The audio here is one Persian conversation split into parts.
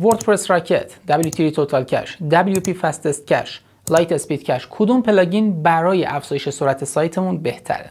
وردپرس راکت WT توتال کش WP فستست کش لایت اسپید کش کدوم پلاگین برای افزایش سرعت سایتمون بهتره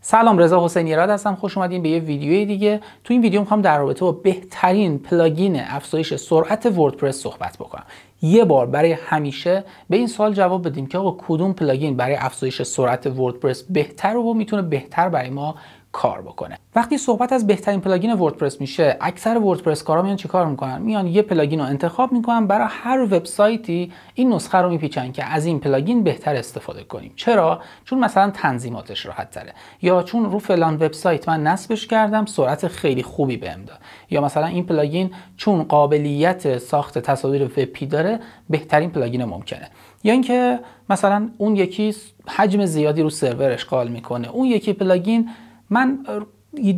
سلام رضا حسینی راد هستم خوش اومدین به یه ویدیوی دیگه تو این ویدیو میخوام در رابطه با بهترین پلاگین افزایش سرعت وردپرس صحبت بکنم یه بار برای همیشه به این سال جواب بدیم که آقا کدوم پلاگین برای افزایش سرعت وردپرس بهتر و میتونه بهتر برای ما کار بکنه وقتی صحبت از بهترین پلاگین وردپرس میشه اکثر وردپرس کارا میان چیکار میکنن میان یه پلاگین رو انتخاب میکنن برای هر وبسایتی این نسخه رو میپیچن که از این پلاگین بهتر استفاده کنیم چرا چون مثلا تنظیماتش راحت تره یا چون رو فلان وبسایت من نصبش کردم سرعت خیلی خوبی بهم داد یا مثلا این پلاگین چون قابلیت ساخت تصاویر وپی داره بهترین پلاگین ممکنه یا اینکه مثلا اون یکی حجم زیادی رو سرورش قال میکنه اون یکی پلاگین من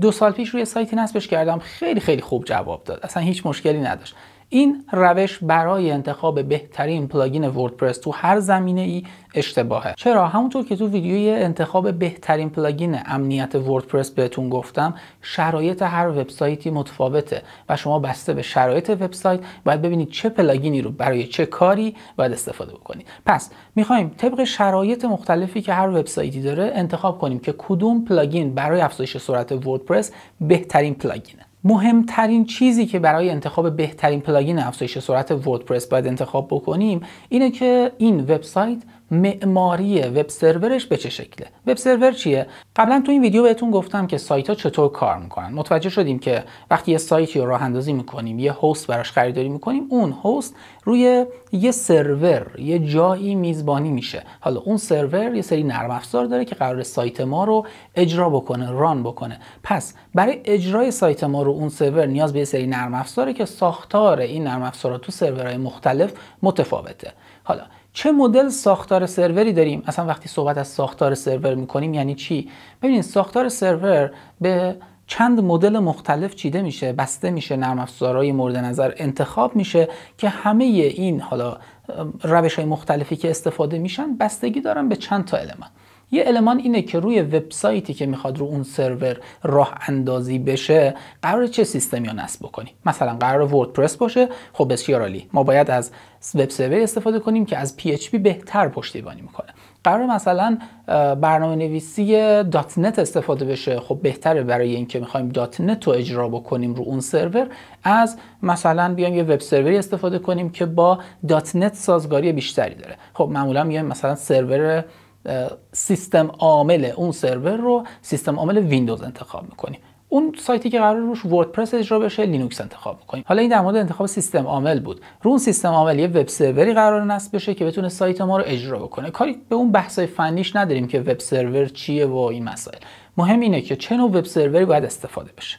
دو سال پیش روی سایتی نصبش کردم خیلی خیلی خوب جواب داد اصلا هیچ مشکلی نداشت این روش برای انتخاب بهترین پلاگین وردپرس تو هر زمینه ای اشتباهه چرا همونطور که تو ویدیوی انتخاب بهترین پلاگین امنیت وردپرس بهتون گفتم شرایط هر وبسایتی متفاوته و شما بسته به شرایط وبسایت باید ببینید چه پلاگینی رو برای چه کاری باید استفاده بکنید پس میخوایم طبق شرایط مختلفی که هر وبسایتی داره انتخاب کنیم که کدوم پلاگین برای افزایش سرعت وردپرس بهترین پلاگینه مهمترین چیزی که برای انتخاب بهترین پلاگین افزایش سرعت وردپرس باید انتخاب بکنیم اینه که این وبسایت معماری وب سرورش به چه شکله وب سرور چیه قبلا تو این ویدیو بهتون گفتم که سایت ها چطور کار میکنن متوجه شدیم که وقتی یه سایتی رو راه اندازی میکنیم یه هست براش خریداری میکنیم اون هوست روی یه سرور یه جایی میزبانی میشه حالا اون سرور یه سری نرم افزار داره که قرار سایت ما رو اجرا بکنه ران بکنه پس برای اجرای سایت ما رو اون سرور نیاز به یه سری نرم افزاره که ساختار این نرم افزارها تو سرورهای مختلف متفاوته حالا چه مدل ساختار سروری داریم اصلا وقتی صحبت از ساختار سرور میکنیم یعنی چی ببینید ساختار سرور به چند مدل مختلف چیده میشه بسته میشه نرم افزارهای مورد نظر انتخاب میشه که همه این حالا روش های مختلفی که استفاده میشن بستگی دارن به چند تا المان یه المان اینه که روی وبسایتی که میخواد رو اون سرور راه اندازی بشه قرار چه سیستمی رو نصب بکنیم مثلا قرار وردپرس باشه خب بسیار عالی ما باید از وب سرور استفاده کنیم که از PHP بهتر پشتیبانی میکنه قرار مثلا برنامه نویسی دات نت استفاده بشه خب بهتره برای اینکه میخوایم دات نت رو اجرا بکنیم رو اون سرور از مثلا بیایم یه وب سروری استفاده کنیم که با دات نت سازگاری بیشتری داره خب معمولا میایم مثلا سرور سیستم عامل اون سرور رو سیستم عامل ویندوز انتخاب میکنیم اون سایتی که قرار روش وردپرس اجرا بشه لینوکس انتخاب میکنیم حالا این در مورد انتخاب سیستم عامل بود رو اون سیستم عامل یه وب سروری قرار نصب بشه که بتونه سایت ما رو اجرا بکنه کاری به اون بحثای فنیش نداریم که وب سرور چیه و این مسائل مهم اینه که چه نوع وب سروری باید استفاده بشه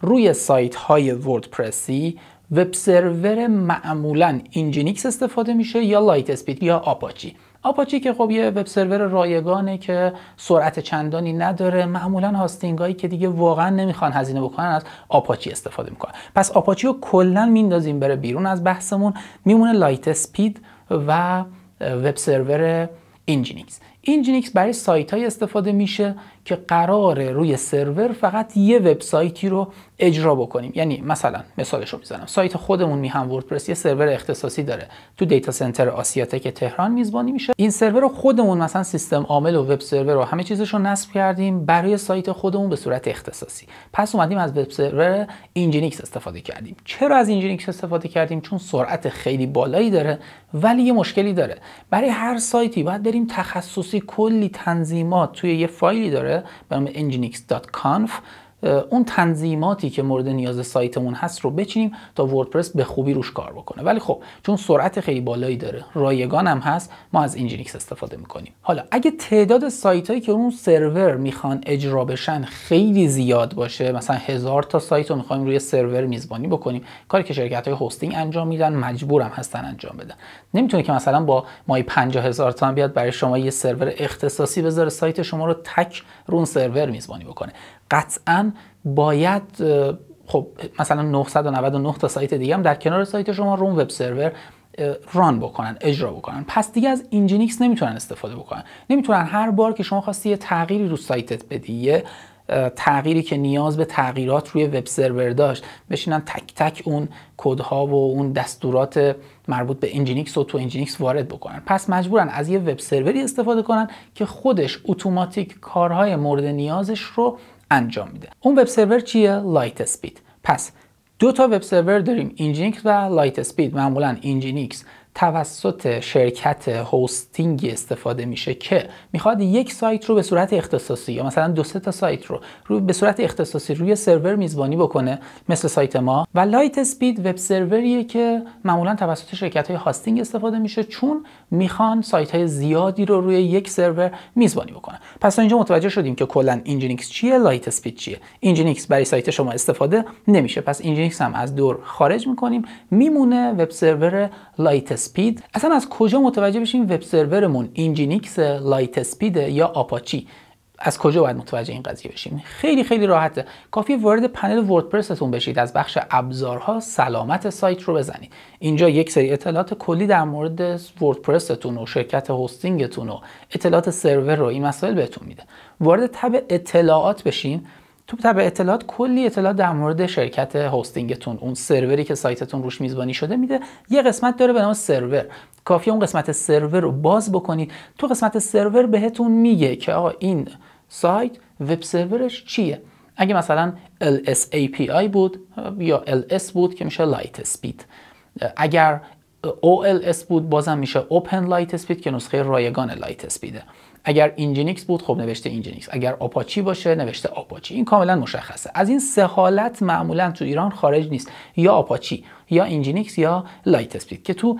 روی سایت های وردپرسی وب سرور معمولا اینجینیکس استفاده میشه یا لایت اسپید یا آپاچی آپاچی که خب یه وب سرور رایگانه که سرعت چندانی نداره معمولا هاستینگ هایی که دیگه واقعا نمیخوان هزینه بکنن از آپاچی استفاده میکنن پس آپاچی رو کلا میندازیم بره بیرون از بحثمون میمونه لایت سپید و وب سرور اینجینیکس اینجینیکس برای سایت های استفاده میشه که قرار روی سرور فقط یه وبسایتی رو اجرا بکنیم یعنی مثلا مثالش رو میزنم سایت خودمون میهم وردپرس یه سرور اختصاصی داره تو دیتا سنتر آسیاتک تهران میزبانی میشه این سرور رو خودمون مثلا سیستم عامل و وب سرور و همه چیزش رو نصب کردیم برای سایت خودمون به صورت اختصاصی پس اومدیم از وب سرور اینجینیکس استفاده کردیم چرا از اینجینیکس استفاده کردیم چون سرعت خیلی بالایی داره ولی یه مشکلی داره برای هر سایتی باید بریم تخصصی کلی تنظیمات توی یه فایلی داره Kararı benim nginx.conf اون تنظیماتی که مورد نیاز سایتمون هست رو بچینیم تا وردپرس به خوبی روش کار بکنه ولی خب چون سرعت خیلی بالایی داره رایگان هم هست ما از اینجینیکس استفاده میکنیم حالا اگه تعداد سایت هایی که اون سرور میخوان اجرا بشن خیلی زیاد باشه مثلا هزار تا سایت رو میخوایم روی سرور میزبانی بکنیم کاری که شرکت های هستینگ انجام میدن هم هستن انجام بدن نمیتونه که مثلا با مای 50000 تا بیاد برای شما یه سرور اختصاصی بذاره سایت شما رو تک رون سرور میزبانی بکنه قطعا باید خب مثلا 999 تا سایت دیگه هم در کنار سایت شما روم وب سرور ران بکنن اجرا بکنن پس دیگه از اینجینیکس نمیتونن استفاده بکنن نمیتونن هر بار که شما خواستی یه تغییری رو سایتت بدی تغییری که نیاز به تغییرات روی وب سرور داشت بشینن تک تک اون کدها و اون دستورات مربوط به انجینیکس و تو انجینیکس وارد بکنن پس مجبورن از یه وب سروری استفاده کنن که خودش اتوماتیک کارهای مورد نیازش رو انجام میده اون وب سرور چیه لایت اسپید پس دو تا وب سرور داریم اینجینیکس و لایت اسپید معمولا اینجینیکس توسط شرکت هاستینگی استفاده میشه که میخواد یک سایت رو به صورت اختصاصی یا مثلا دو سه تا سایت رو, رو به صورت اختصاصی روی سرور میزبانی بکنه مثل سایت ما و لایت اسپید وب سروریه که معمولا توسط شرکت های هاستینگ استفاده میشه چون میخوان سایت های زیادی رو روی یک سرور میزبانی بکنه پس اینجا متوجه شدیم که کلا اینجینیکس چیه لایت اسپید چیه اینجینیکس برای سایت شما استفاده نمیشه پس اینجینکس هم از دور خارج میکنیم میمونه وب سرور لایت اسپید اصلا از کجا متوجه بشیم وب سرورمون اینجینیکس لایت اسپید یا آپاچی از کجا باید متوجه این قضیه بشیم خیلی خیلی راحته کافی وارد پنل وردپرستون بشید از بخش ابزارها سلامت سایت رو بزنید اینجا یک سری اطلاعات کلی در مورد وردپرستون و شرکت هاستینگتون و اطلاعات سرور رو این مسائل بهتون میده وارد تب اطلاعات بشیم تو تب اطلاعات کلی اطلاعات در مورد شرکت هاستینگتون اون سروری که سایتتون روش میزبانی شده میده یه قسمت داره به نام سرور کافی اون قسمت سرور رو باز بکنید تو قسمت سرور بهتون میگه که آقا این سایت وب سرورش چیه اگه مثلا LSAPI بود یا LS بود که میشه لایت اسپید اگر OLS بود بازم میشه Open Light Speed که نسخه رایگان لایت اسپیده اگر اینجینیکس بود خب نوشته اینجینیکس اگر آپاچی باشه نوشته آپاچی این کاملا مشخصه از این سه حالت معمولا تو ایران خارج نیست یا آپاچی یا اینجینیکس یا لایت اسپید که تو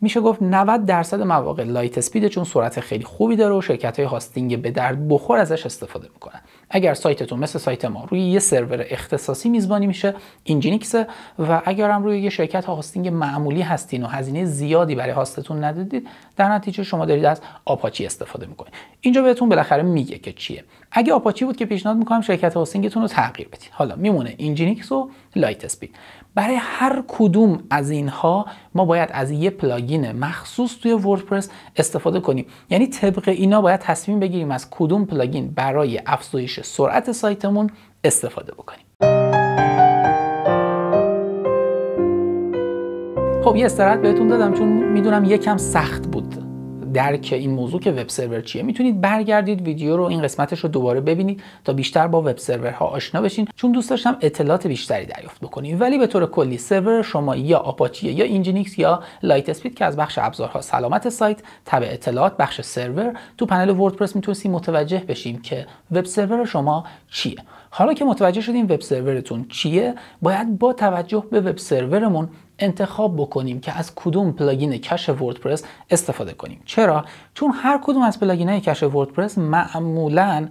میشه گفت 90 درصد مواقع لایت اسپید چون سرعت خیلی خوبی داره و شرکت های هاستینگ به درد بخور ازش استفاده میکنن اگر سایتتون مثل سایت ما روی یه سرور اختصاصی میزبانی میشه اینجینیکس و اگر هم روی یه شرکت هاستینگ معمولی هستین و هزینه زیادی برای هاستتون ندادید در نتیجه شما دارید از آپاچی استفاده میکنید اینجا بهتون بالاخره میگه که چیه اگه آپاچی بود که پیشنهاد میکنم شرکت هاستینگتون رو تغییر بدید حالا میمونه اینجینیکس و لایت اسپید برای هر کدوم از اینها ما باید از یه پلاگین مخصوص توی وردپرس استفاده کنیم یعنی طبق اینا باید تصمیم بگیریم از کدوم پلاگین برای افزایش سرعت سایتمون استفاده بکنیم خب یه استراحت بهتون دادم چون میدونم یکم سخت بود درک این موضوع که وب سرور چیه میتونید برگردید ویدیو رو این قسمتش رو دوباره ببینید تا بیشتر با وب سرورها آشنا بشین چون دوست داشتم اطلاعات بیشتری دریافت بکنید ولی به طور کلی سرور شما یا آپاچی یا اینجینیکس یا لایت اسپید که از بخش ابزارها سلامت سایت تبع اطلاعات بخش سرور تو پنل وردپرس میتونستیم متوجه بشیم که وب سرور شما چیه حالا که متوجه شدیم وب سرورتون چیه باید با توجه به وب سرورمون انتخاب بکنیم که از کدوم پلاگین کش وردپرس استفاده کنیم چرا چون هر کدوم از پلاگین های کش وردپرس معمولا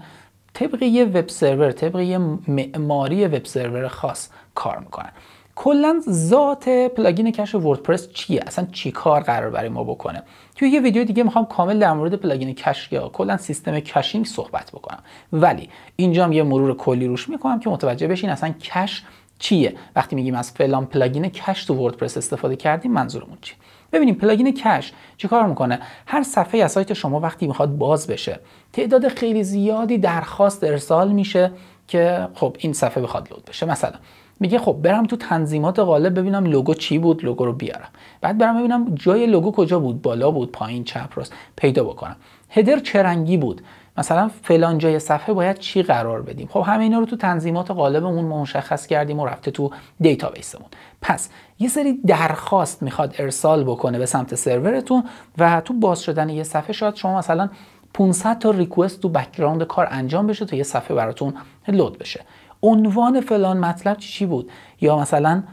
طبق یه وب سرور طبق یه معماری وب سرور خاص کار میکنن کلا ذات پلاگین کش وردپرس چیه اصلا چی کار قرار برای ما بکنه توی یه ویدیو دیگه میخوام کامل در مورد پلاگین کش یا کلا سیستم کشینگ صحبت بکنم ولی اینجا هم یه مرور کلی روش میکنم که متوجه بشین اصلا کش چیه وقتی میگیم از فلان پلاگین کش تو وردپرس استفاده کردیم منظورمون چیه ببینیم پلاگین کش چیکار میکنه هر صفحه از سایت شما وقتی میخواد باز بشه تعداد خیلی زیادی درخواست ارسال میشه که خب این صفحه بخواد لود بشه مثلا میگه خب برم تو تنظیمات غالب ببینم لوگو چی بود لوگو رو بیارم بعد برم ببینم جای لوگو کجا بود بالا بود پایین چپ راست پیدا بکنم هدر چه رنگی بود مثلا فلان جای صفحه باید چی قرار بدیم خب همه اینا رو تو تنظیمات قالبمون مشخص کردیم و رفته تو دیتابیسمون پس یه سری درخواست میخواد ارسال بکنه به سمت سرورتون و تو باز شدن یه صفحه شاید شما مثلا 500 تا ریکوست تو بکگراند کار انجام بشه تا یه صفحه براتون لود بشه عنوان فلان مطلب چی بود یا مثلا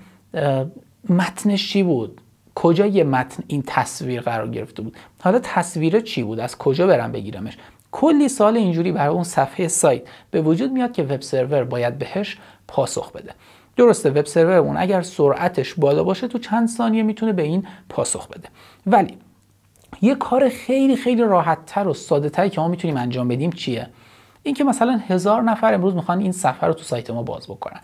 متنش چی بود کجا یه متن این تصویر قرار گرفته بود حالا تصویر چی بود از کجا برم بگیرمش کلی سال اینجوری برای اون صفحه سایت به وجود میاد که وب سرور باید بهش پاسخ بده درسته وب سرور اون اگر سرعتش بالا باشه تو چند ثانیه میتونه به این پاسخ بده ولی یه کار خیلی خیلی راحتتر و ساده تری که ما میتونیم انجام بدیم چیه اینکه مثلا هزار نفر امروز میخوان این صفحه رو تو سایت ما باز بکنن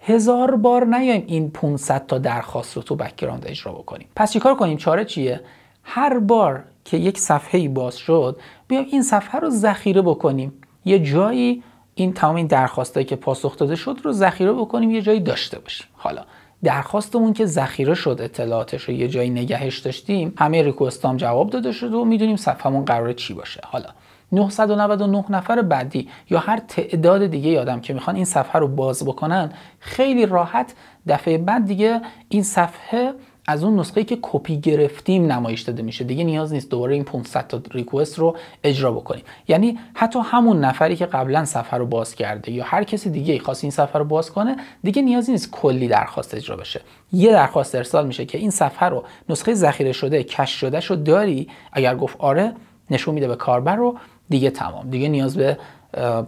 هزار بار نیایم این 500 تا درخواست رو تو بکگراند اجرا بکنیم پس چیکار کنیم چاره چیه هر بار که یک صفحه باز شد بیایم این صفحه رو ذخیره بکنیم یه جایی این تمام این درخواستایی که پاسخ داده شد رو ذخیره بکنیم یه جایی داشته باشیم حالا درخواستمون که ذخیره شد اطلاعاتش رو یه جایی نگهش داشتیم همه هم جواب داده شد و میدونیم صفحمون قرار چی باشه حالا 999 نفر بعدی یا هر تعداد دیگه یادم که میخوان این صفحه رو باز بکنن خیلی راحت دفعه بعد دیگه این صفحه از اون نسخه که کپی گرفتیم نمایش داده میشه دیگه نیاز نیست دوباره این 500 تا ریکوست رو اجرا بکنیم یعنی حتی همون نفری که قبلا صفحه رو باز کرده یا هر کسی دیگه خواست این صفحه رو باز کنه دیگه نیازی نیست کلی درخواست اجرا بشه یه درخواست ارسال میشه که این صفحه رو نسخه ذخیره شده کش شده شو داری اگر گفت آره نشون میده به کاربر رو دیگه تمام دیگه نیاز به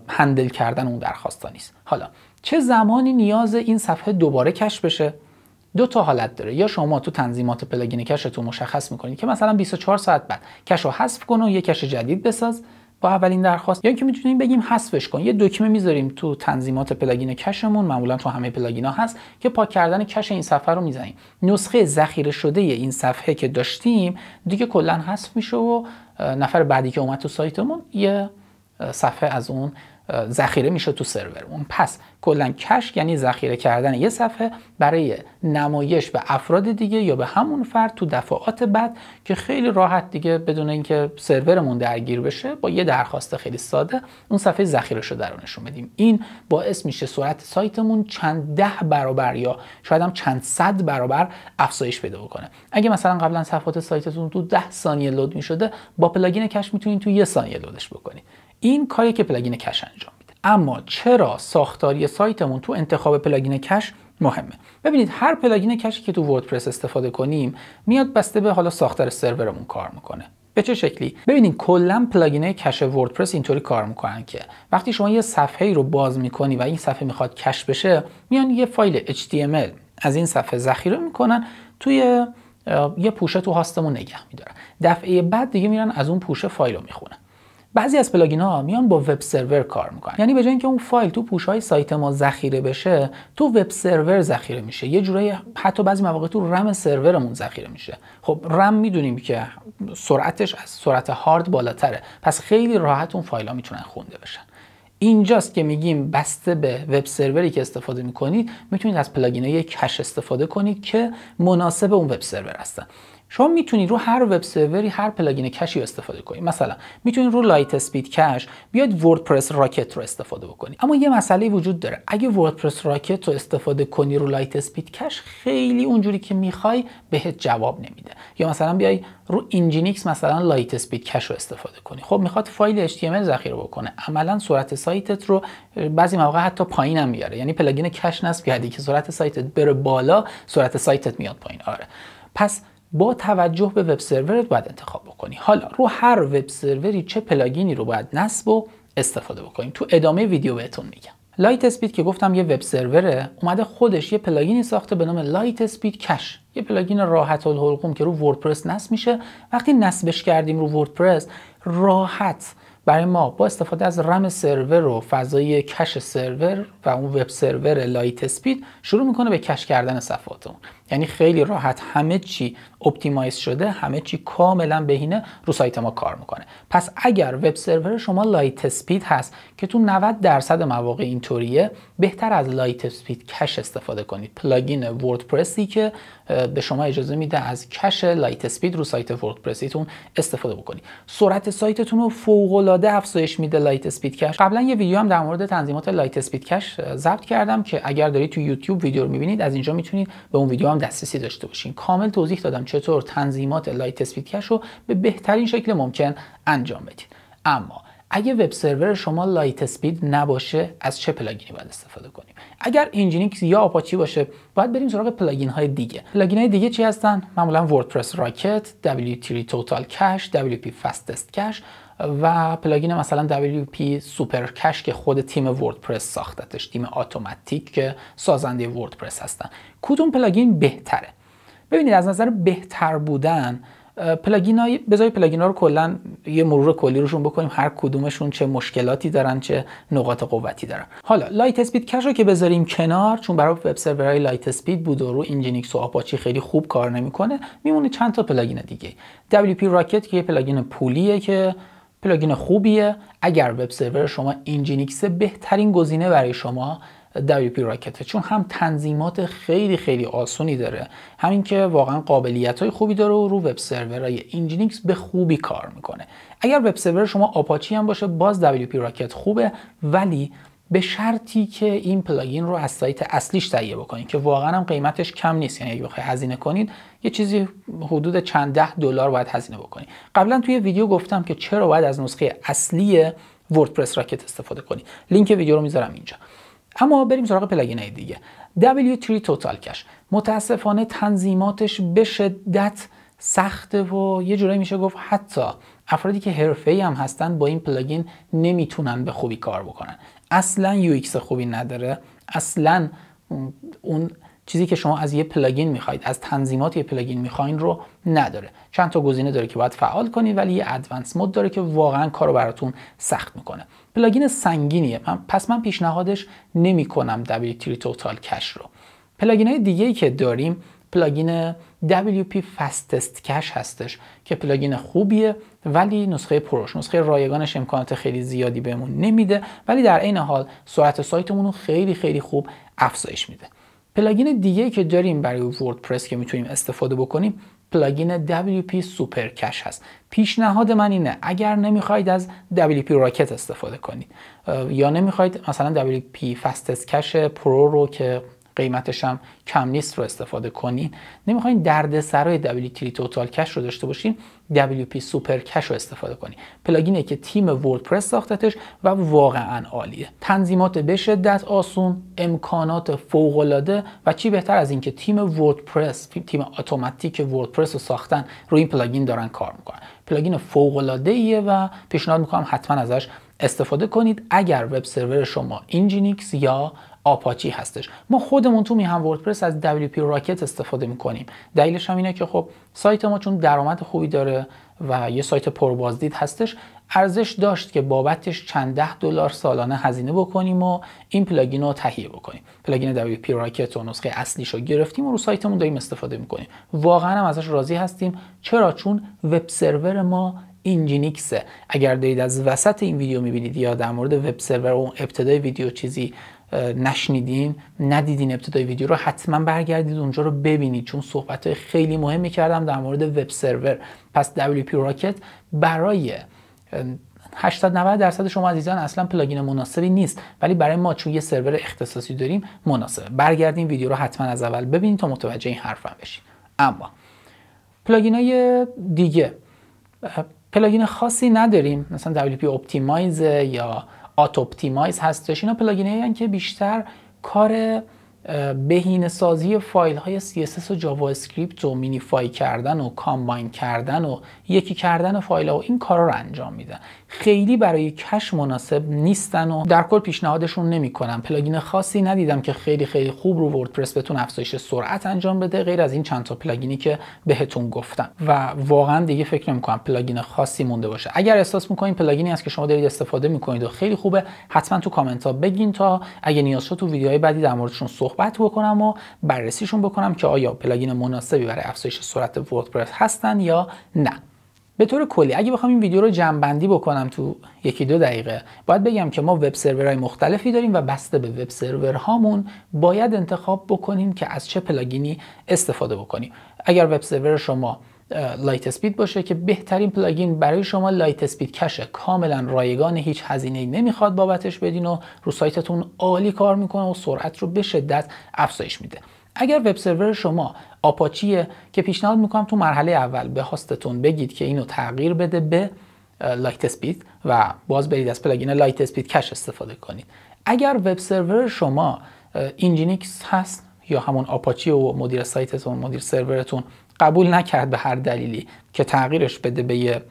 هندل کردن اون درخواستا نیست حالا چه زمانی نیاز این صفحه دوباره کش بشه دو تا حالت داره یا شما تو تنظیمات پلاگین کشتون مشخص میکنید که مثلا 24 ساعت بعد کش رو حذف کن و یه کش جدید بساز با اولین درخواست یا اینکه میتونیم بگیم حذفش کن یه دکمه میذاریم تو تنظیمات پلاگین کشمون معمولا تو همه ها هست که پاک کردن کش این صفحه رو میزنیم نسخه ذخیره شده این صفحه که داشتیم دیگه کلا حذف میشه و نفر بعدی که اومد تو سایتمون یه صفحه از اون ذخیره میشه تو سرورمون پس کلا کش یعنی ذخیره کردن یه صفحه برای نمایش به افراد دیگه یا به همون فرد تو دفعات بعد که خیلی راحت دیگه بدون اینکه سرورمون درگیر بشه با یه درخواست خیلی ساده اون صفحه ذخیره شده رو نشون بدیم این باعث میشه سرعت سایتمون چند ده برابر یا شاید هم چند صد برابر افزایش پیدا بکنه اگه مثلا قبلا صفحات سایتتون تو 10 ثانیه لود میشده با پلاگین کش میتونید تو یه ثانیه لودش بکنید این کاری که پلاگین کش انجام میده اما چرا ساختاری سایتمون تو انتخاب پلاگین کش مهمه ببینید هر پلاگین کشی که تو وردپرس استفاده کنیم میاد بسته به حالا ساختار سرورمون کار میکنه به چه شکلی ببینید کلا پلاگین کش وردپرس اینطوری کار میکنن که وقتی شما یه صفحه ای رو باز میکنی و این صفحه میخواد کش بشه میان یه فایل HTML از این صفحه ذخیره میکنن توی یه پوشه تو هاستمون نگه میدارن دفعه بعد دیگه میرن از اون پوشه فایل رو میخونن بعضی از پلاگین ها میان با وب سرور کار میکنن یعنی به جای اینکه اون فایل تو پوش های سایت ما ذخیره بشه تو وب سرور ذخیره میشه یه جورایی حتی بعضی مواقع تو رم سرورمون ذخیره میشه خب رم میدونیم که سرعتش از سرعت هارد بالاتره پس خیلی راحت اون فایل ها میتونن خونده بشن اینجاست که میگیم بسته به وب سروری که استفاده میکنید میتونید از پلاگین های کش استفاده کنید که مناسب اون وب سرور هستن شما میتونی رو هر وب سروری هر پلاگین کشی استفاده کنید مثلا میتونید رو لایت اسپید کش بیاد وردپرس راکت رو استفاده بکنید اما یه مسئله وجود داره اگه وردپرس راکت رو استفاده کنی رو لایت اسپید کش خیلی اونجوری که میخوای بهت جواب نمیده یا مثلا بیای رو انجینیکس مثلا لایت اسپید کش رو استفاده کنی خب میخواد فایل HTML ذخیره بکنه عملا سرعت سایتت رو بعضی مواقع حتی پایینم میاره یعنی پلاگین کش نصب کردی که سرعت سایتت بره بالا سرعت سایتت میاد پایین آره پس با توجه به وب سرورت باید انتخاب بکنی حالا رو هر وب سروری چه پلاگینی رو باید نصب و استفاده بکنیم تو ادامه ویدیو بهتون میگم لایت اسپید که گفتم یه وب سروره اومده خودش یه پلاگینی ساخته به نام لایت اسپید کش یه پلاگین راحت الحلقوم که رو وردپرس نصب میشه وقتی نصبش کردیم رو وردپرس راحت برای ما با استفاده از رم سرور و فضای کش سرور و اون وب سرور لایت اسپید شروع میکنه به کش کردن صفحاتمون یعنی خیلی راحت همه چی اپتیمایز شده همه چی کاملا بهینه رو سایت ما کار میکنه پس اگر وب سرور شما لایت سپید هست که تو 90 درصد مواقع اینطوریه بهتر از لایت سپید کش استفاده کنید پلاگین وردپرسی که به شما اجازه میده از کش لایت سپید رو سایت وردپرسیتون استفاده بکنید سرعت سایتتون رو فوق العاده افزایش میده لایت سپید کش قبلا یه ویدیو هم در مورد تنظیمات لایت اسپید کش ضبط کردم که اگر دارید تو یوتیوب ویدیو رو میبینید از اینجا میتونید به اون ویدیو دسترسی داشته باشین کامل توضیح دادم چطور تنظیمات لایت اسپید کش رو به بهترین شکل ممکن انجام بدید اما اگه وب سرور شما لایت اسپید نباشه از چه پلاگینی باید استفاده کنیم اگر انجینیکس یا آپاچی باشه باید بریم سراغ پلاگین های دیگه پلاگین های دیگه چی هستن معمولا وردپرس راکت w 3 Total Cache WP Fastest کش و پلاگین مثلا WP سوپر کش که خود تیم وردپرس ساختتش تیم اتوماتیک که سازنده وردپرس هستن کدوم پلاگین بهتره ببینید از نظر بهتر بودن پلاگینا بذاری ها رو کلا یه مرور کلی روشون بکنیم هر کدومشون چه مشکلاتی دارن چه نقاط قوتی دارن حالا لایت اسپید کش رو که بذاریم کنار چون برای وب سرورهای لایت اسپید بود و رو اینجینیکس و آپاچی خیلی خوب کار نمیکنه میمونه چند تا پلاگین دیگه WP راکت که یه پلاگین پولیه که پلاگین خوبیه اگر وب سرور شما اینجینیکس بهترین گزینه برای شما WP راکته چون هم تنظیمات خیلی خیلی آسونی داره همین که واقعا قابلیت های خوبی داره و رو وب سرورهای اینجینیکس به خوبی کار میکنه اگر وب سرور شما آپاچی هم باشه باز WP راکت خوبه ولی به شرطی که این پلاگین رو از سایت اصلیش تهیه بکنید که واقعا هم قیمتش کم نیست یعنی اگه هزینه کنید یه چیزی حدود چند ده دلار باید هزینه بکنید قبلا توی ویدیو گفتم که چرا باید از نسخه اصلی وردپرس راکت استفاده کنید لینک ویدیو رو میذارم اینجا اما بریم سراغ پلاگین های دیگه W3 Total کش متاسفانه تنظیماتش به شدت سخته و یه جورایی میشه گفت حتی افرادی که حرفه‌ای هم هستن با این پلاگین نمیتونن به خوبی کار بکنن اصلا UX خوبی نداره اصلا اون چیزی که شما از یه پلاگین میخواید از تنظیمات یه پلاگین میخواین رو نداره چند تا گزینه داره که باید فعال کنید ولی یه ادوانس مود داره که واقعا کارو براتون سخت میکنه پلاگین سنگینیه پس من پیشنهادش نمیکنم WT Total کش رو پلاگین های دیگه ای که داریم پلاگین WP Fastest Cache هستش که پلاگین خوبیه ولی نسخه پروش نسخه رایگانش امکانات خیلی زیادی بهمون نمیده ولی در عین حال سرعت سایتمون رو خیلی خیلی خوب افزایش میده پلاگین دیگه که داریم برای وردپرس که میتونیم استفاده بکنیم پلاگین WP سوپرکش هست پیشنهاد من اینه اگر نمیخواید از WP راکت استفاده کنید یا نمیخواید مثلا WP فستس کش پرو رو که قیمتش هم کم نیست رو استفاده کنین نمیخواین دردسرای تری توتال کش رو داشته باشین WP سوپر کش رو استفاده کنین پلاگینه که تیم وردپرس ساختتش و واقعا عالیه تنظیمات به شدت آسون امکانات فوق العاده و چی بهتر از اینکه تیم وردپرس تیم اتوماتیک وردپرس رو ساختن روی این پلاگین دارن کار میکنن پلاگین فوق العاده ایه و پیشنهاد میکنم حتما ازش استفاده کنید اگر وب سرور شما اینجینیکس یا آپاچی هستش ما خودمون تو میهم وردپرس از WP راکت استفاده میکنیم دلیلش هم اینه که خب سایت ما چون درآمد خوبی داره و یه سایت پربازدید هستش ارزش داشت که بابتش چند ده دلار سالانه هزینه بکنیم و این پلاگین رو تهیه بکنیم پلاگین WP راکت و نسخه اصلیش رو گرفتیم و رو سایتمون داریم استفاده میکنیم واقعا هم ازش راضی هستیم چرا چون وب سرور ما اینجینیکسه اگر دارید از وسط این ویدیو میبینید یا در مورد وب سرور اون ابتدای ویدیو چیزی نشنیدین ندیدین ابتدای ویدیو رو حتما برگردید اونجا رو ببینید چون صحبت های خیلی مهمی کردم در مورد وب سرور پس WP راکت برای 890 درصد شما عزیزان اصلا پلاگین مناسبی نیست ولی برای ما چون یه سرور اختصاصی داریم مناسبه برگردین ویدیو رو حتما از اول ببینید تا متوجه این حرفم بشین اما پلاگین های دیگه پلاگین خاصی نداریم مثلا WP Optimize یا آت اپتیمایز هستش اینا پلاگین هایی که بیشتر کار بهینه سازی فایل های CSS و جاوا اسکریپت و مینیفای کردن و کامباین کردن و یکی کردن فایل ها و این کار رو انجام میدن خیلی برای کش مناسب نیستن و در کل پیشنهادشون نمیکنم پلاگین خاصی ندیدم که خیلی خیلی خوب رو وردپرس بتون افزایش سرعت انجام بده غیر از این چند تا پلاگینی که بهتون گفتم و واقعا دیگه فکر نمیکنم پلاگین خاصی مونده باشه اگر احساس میکنین پلاگینی است که شما دارید استفاده میکنید و خیلی خوبه حتما تو کامنت ها بگین تا اگه نیاز شد تو ویدیوهای بعدی در موردشون صحبت بکنم و بررسیشون بکنم که آیا پلاگین مناسبی برای افزایش سرعت وردپرس هستن یا نه به طور کلی اگه بخوام این ویدیو رو بندی بکنم تو یکی دو دقیقه باید بگم که ما وب سرورهای مختلفی داریم و بسته به وب هامون باید انتخاب بکنیم که از چه پلاگینی استفاده بکنیم اگر وب سرور شما لایت اسپید باشه که بهترین پلاگین برای شما لایت اسپید کشه کاملا رایگان هیچ هزینه نمیخواد بابتش بدین و رو سایتتون عالی کار میکنه و سرعت رو به شدت افزایش میده اگر وب سرور شما آپاچیه که پیشنهاد میکنم تو مرحله اول به هاستتون بگید که اینو تغییر بده به لایت اسپید و باز برید از پلاگین لایت اسپید کش استفاده کنید اگر وب سرور شما اینجینیکس هست یا همون آپاچی و مدیر سایتتون مدیر سرورتون قبول نکرد به هر دلیلی که تغییرش بده به یه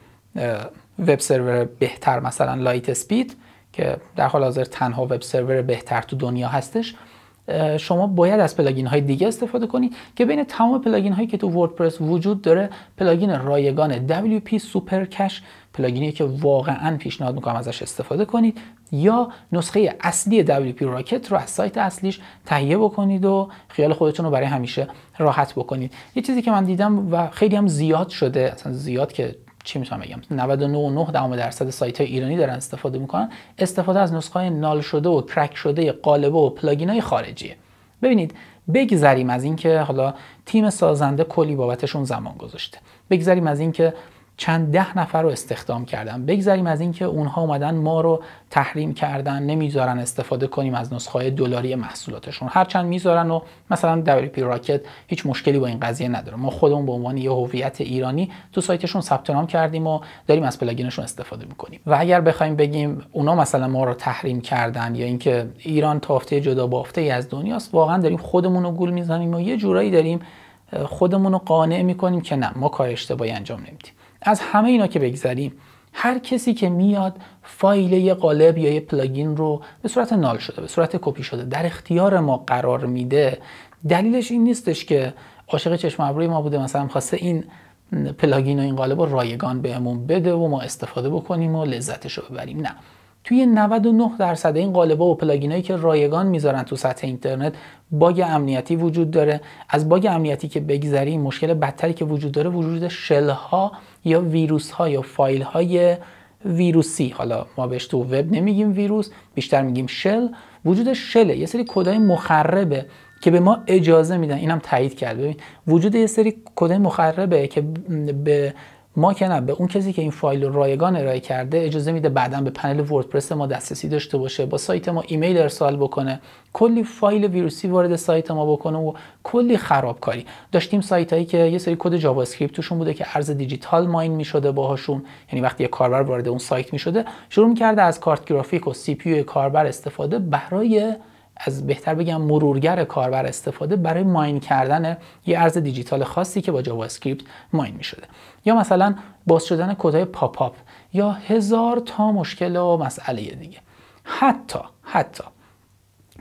وب سرور بهتر مثلا لایت اسپید که در حال حاضر تنها وب سرور بهتر تو دنیا هستش شما باید از پلاگین های دیگه استفاده کنید که بین تمام پلاگین هایی که تو وردپرس وجود داره پلاگین رایگان WP Super کش پلاگینی که واقعا پیشنهاد میکنم ازش استفاده کنید یا نسخه اصلی WP راکت رو از سایت اصلیش تهیه بکنید و خیال خودتون رو برای همیشه راحت بکنید یه چیزی که من دیدم و خیلی هم زیاد شده زیاد که چی میتونم بگم 99.9 درصد سایت های ایرانی دارن استفاده میکنن استفاده از نسخه های نال شده و کرک شده قالبه و پلاگین های خارجیه ببینید بگذریم از اینکه حالا تیم سازنده کلی بابتشون زمان گذاشته بگذریم از اینکه چند ده نفر رو استخدام کردن بگذریم از اینکه اونها اومدن ما رو تحریم کردن نمیذارن استفاده کنیم از نسخه دلاری محصولاتشون هرچند میذارن و مثلا دبلیو راکت هیچ مشکلی با این قضیه نداره ما خودمون به عنوان یه هویت ایرانی تو سایتشون ثبت نام کردیم و داریم از پلاگینشون استفاده میکنیم و اگر بخوایم بگیم اونا مثلا ما رو تحریم کردن یا اینکه ایران تافته جدا بافته ای از دنیاست واقعا داریم خودمون رو گول میزنیم و یه جورایی داریم خودمون رو قانع میکنیم که نه ما کار اشتباهی انجام نمیدیم از همه اینا که بگذریم هر کسی که میاد فایل یه قالب یا یه پلاگین رو به صورت نال شده به صورت کپی شده در اختیار ما قرار میده دلیلش این نیستش که عاشق چشم ابروی ما بوده مثلا خواسته این پلاگین و این قالب رو رایگان بهمون بده و ما استفاده بکنیم و لذتش رو ببریم نه توی 99 درصد این قالبا و پلاگین‌هایی که رایگان میذارن تو سطح اینترنت باگ امنیتی وجود داره از باگ امنیتی که بگذری مشکل بدتری که وجود داره وجود شل ها یا ویروس ها یا فایل های ویروسی حالا ما بهش تو وب نمیگیم ویروس بیشتر میگیم شل وجود شله یه سری کدای مخربه که به ما اجازه میدن اینم تایید کرد ببین وجود یه سری کدای مخربه که به ما که نه به اون کسی که این فایل رو رایگان ارائه کرده اجازه میده بعدا به پنل وردپرس ما دسترسی داشته باشه با سایت ما ایمیل ارسال بکنه کلی فایل ویروسی وارد سایت ما بکنه و کلی خرابکاری داشتیم سایت هایی که یه سری کد جاوا اسکریپت توشون بوده که ارز دیجیتال ماین میشده باهاشون یعنی وقتی یه کاربر وارد اون سایت میشده شروع میکرده از کارت گرافیک و سی پی کاربر استفاده برای از بهتر بگم مرورگر کاربر استفاده برای ماین کردن یه ارز دیجیتال خاصی که با جاوا اسکریپت ماین میشده یا مثلا باز شدن کدهای پاپ یا هزار تا مشکل و مسئله دیگه حتی حتی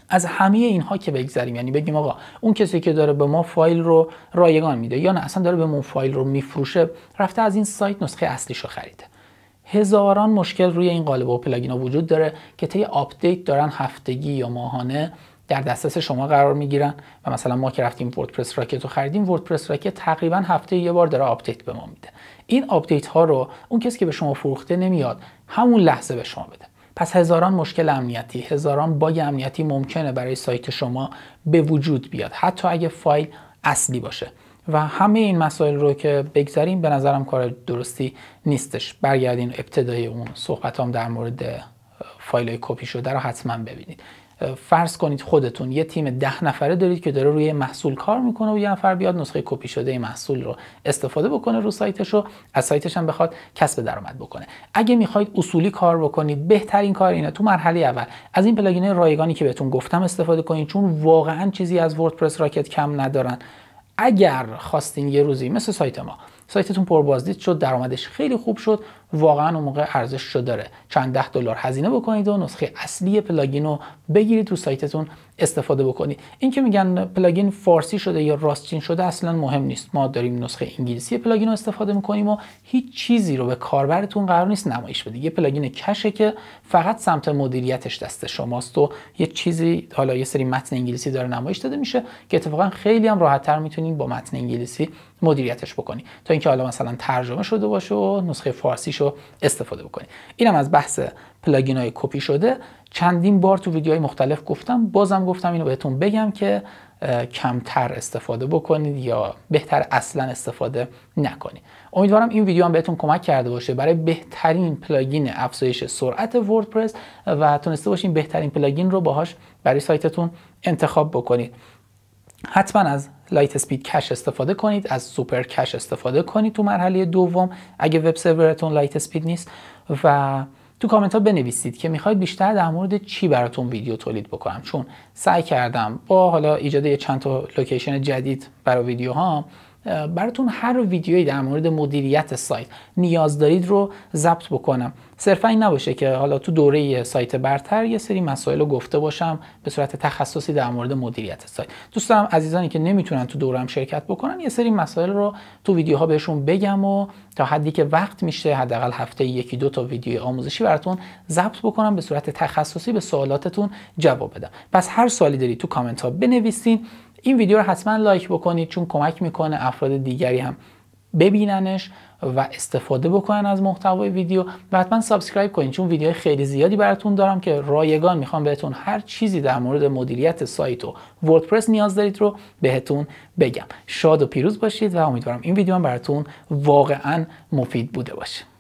از همه اینها که بگذریم یعنی بگیم آقا اون کسی که داره به ما فایل رو رایگان میده یا نه اصلا داره به ما فایل رو میفروشه رفته از این سایت نسخه اصلیش رو خریده هزاران مشکل روی این قالب و پلاگین ها وجود داره که طی آپدیت دارن هفتگی یا ماهانه در دسترس شما قرار میگیرن و مثلا ما که رفتیم وردپرس راکت رو خریدیم وردپرس راکت تقریبا هفته یه بار داره آپدیت به ما میده این آپدیت ها رو اون کسی که به شما فروخته نمیاد همون لحظه به شما بده پس هزاران مشکل امنیتی هزاران باگ امنیتی ممکنه برای سایت شما به وجود بیاد حتی اگه فایل اصلی باشه و همه این مسائل رو که بگذاریم به نظرم کار درستی نیستش برگردین ابتدای اون صحبتام در مورد فایل کپی شده رو حتما ببینید فرض کنید خودتون یه تیم ده نفره دارید که داره روی محصول کار میکنه و یه نفر بیاد نسخه کپی شده این محصول رو استفاده بکنه رو سایتش رو از سایتش هم بخواد کسب درآمد بکنه اگه میخواید اصولی کار بکنید بهترین کار اینه تو مرحله اول از این پلاگین رایگانی که بهتون گفتم استفاده کنید چون واقعا چیزی از وردپرس راکت کم ندارن اگر خواستین یه روزی مثل سایت ما سایتتون پربازدید شد درآمدش خیلی خوب شد واقعا اون موقع ارزش رو داره چند ده دلار هزینه بکنید و نسخه اصلی پلاگین رو بگیرید تو سایتتون استفاده بکنید این که میگن پلاگین فارسی شده یا راستین شده اصلا مهم نیست ما داریم نسخه انگلیسی پلاگین رو استفاده میکنیم و هیچ چیزی رو به کاربرتون قرار نیست نمایش بده یه پلاگین کشه که فقط سمت مدیریتش دست شماست و یه چیزی حالا یه سری متن انگلیسی داره نمایش داده میشه که اتفاقا خیلی هم تر میتونید با متن انگلیسی مدیریتش بکنید تا اینکه حالا مثلا ترجمه شده باشه و نسخه فارسی رو استفاده بکنید اینم از بحث پلاگین های کپی شده چندین بار تو ویدیوهای مختلف گفتم بازم گفتم اینو بهتون بگم که کمتر استفاده بکنید یا بهتر اصلا استفاده نکنید امیدوارم این ویدیو هم بهتون کمک کرده باشه برای بهترین پلاگین افزایش سرعت وردپرس و تونسته باشین بهترین پلاگین رو باهاش برای سایتتون انتخاب بکنید حتما از لایت اسپید کش استفاده کنید از سوپر کش استفاده کنید تو مرحله دوم اگه وب سرورتون لایت اسپید نیست و تو کامنت ها بنویسید که میخواید بیشتر در مورد چی براتون ویدیو تولید بکنم چون سعی کردم با حالا ایجاد یه چند تا لوکیشن جدید برای ویدیو براتون هر ویدیویی در مورد مدیریت سایت نیاز دارید رو ضبط بکنم صرفا این نباشه که حالا تو دوره سایت برتر یه سری مسائل رو گفته باشم به صورت تخصصی در مورد مدیریت سایت دوست دارم عزیزانی که نمیتونن تو دورم شرکت بکنن یه سری مسائل رو تو ویدیوها بهشون بگم و تا حدی که وقت میشه حداقل هفته یکی دو تا ویدیو آموزشی براتون ضبط بکنم به صورت تخصصی به سوالاتتون جواب بدم پس هر سوالی دارید تو کامنت ها بنویسین این ویدیو رو حتما لایک بکنید چون کمک میکنه افراد دیگری هم ببیننش و استفاده بکنن از محتوای ویدیو و حتما سابسکرایب کنید چون ویدیو خیلی زیادی براتون دارم که رایگان میخوام بهتون هر چیزی در مورد مدیریت سایت و وردپرس نیاز دارید رو بهتون بگم شاد و پیروز باشید و امیدوارم این ویدیو هم براتون واقعا مفید بوده باشه